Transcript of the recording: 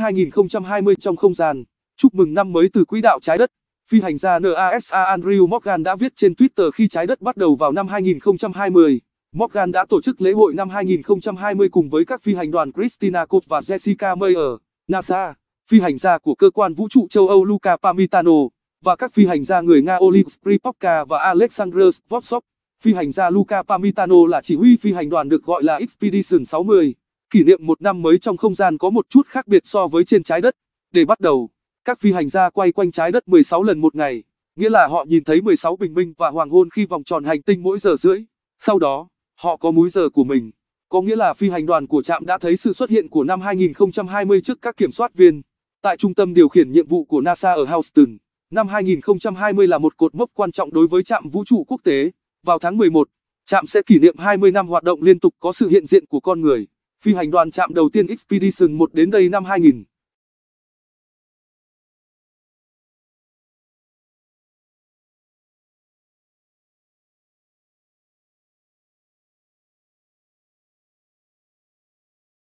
2020 trong không gian, chúc mừng năm mới từ quỹ đạo trái đất. Phi hành gia NASA Andrew Morgan đã viết trên Twitter khi trái đất bắt đầu vào năm 2020. Morgan đã tổ chức lễ hội năm 2020 cùng với các phi hành đoàn Christina Cott và Jessica Meyer, NASA, phi hành gia của cơ quan vũ trụ châu Âu Luca Pamitano, và các phi hành gia người Nga Oleg Skripokka và Alexander Svotsov. Phi hành gia Luca Pamitano là chỉ huy phi hành đoàn được gọi là Expedition 60 kỷ niệm một năm mới trong không gian có một chút khác biệt so với trên trái đất. Để bắt đầu, các phi hành gia quay quanh trái đất 16 lần một ngày, nghĩa là họ nhìn thấy 16 bình minh và hoàng hôn khi vòng tròn hành tinh mỗi giờ rưỡi. Sau đó, họ có múi giờ của mình, có nghĩa là phi hành đoàn của trạm đã thấy sự xuất hiện của năm 2020 trước các kiểm soát viên. Tại trung tâm điều khiển nhiệm vụ của NASA ở Houston, năm 2020 là một cột mốc quan trọng đối với trạm vũ trụ quốc tế. Vào tháng 11, trạm sẽ kỷ niệm 20 năm hoạt động liên tục có sự hiện diện của con người. Phi hành đoàn chạm đầu tiên Expedition 1 đến đây năm 2000.